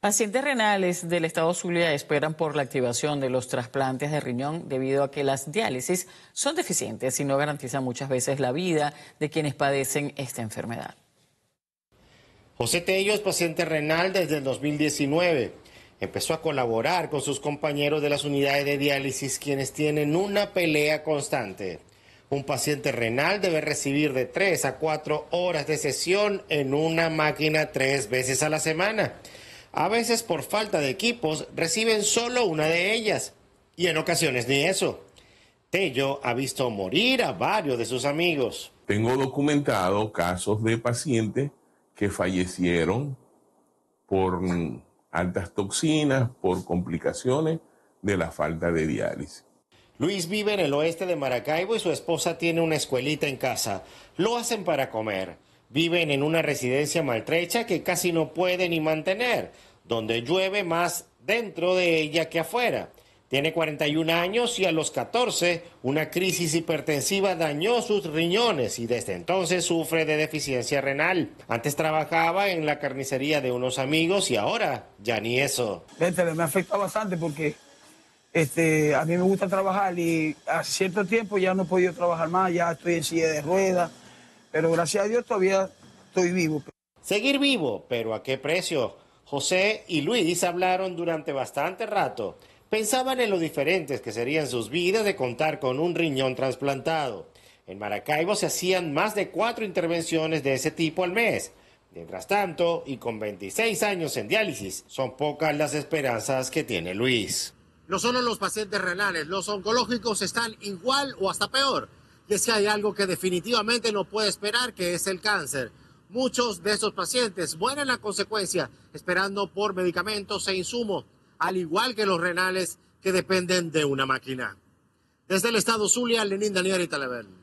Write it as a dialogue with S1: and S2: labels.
S1: Pacientes renales del estado Zulia esperan por la activación de los trasplantes de riñón debido a que las diálisis son deficientes y no garantizan muchas veces la vida de quienes padecen esta enfermedad. José Tello es paciente renal desde el 2019. Empezó a colaborar con sus compañeros de las unidades de diálisis quienes tienen una pelea constante. Un paciente renal debe recibir de 3 a 4 horas de sesión en una máquina tres veces a la semana. A veces por falta de equipos reciben solo una de ellas y en ocasiones ni eso. Tello ha visto morir a varios de sus amigos.
S2: Tengo documentado casos de pacientes que fallecieron por altas toxinas, por complicaciones de la falta de diálisis.
S1: Luis vive en el oeste de Maracaibo y su esposa tiene una escuelita en casa. Lo hacen para comer. Viven en una residencia maltrecha que casi no pueden ni mantener donde llueve más dentro de ella que afuera. Tiene 41 años y a los 14 una crisis hipertensiva dañó sus riñones y desde entonces sufre de deficiencia renal. Antes trabajaba en la carnicería de unos amigos y ahora ya ni eso.
S3: me afecta bastante porque este, a mí me gusta trabajar y a cierto tiempo ya no he podido trabajar más, ya estoy en silla de ruedas, pero gracias a Dios todavía estoy vivo.
S1: Seguir vivo, pero ¿a qué precio? José y Luis hablaron durante bastante rato. Pensaban en lo diferentes que serían sus vidas de contar con un riñón trasplantado. En Maracaibo se hacían más de cuatro intervenciones de ese tipo al mes. Mientras tanto, y con 26 años en diálisis, son pocas las esperanzas que tiene Luis. No solo los pacientes renales, los oncológicos están igual o hasta peor. Y es hay algo que definitivamente no puede esperar, que es el cáncer muchos de esos pacientes mueren la consecuencia esperando por medicamentos e insumos, al igual que los renales que dependen de una máquina. Desde el estado Zulia, Lenín Daniel y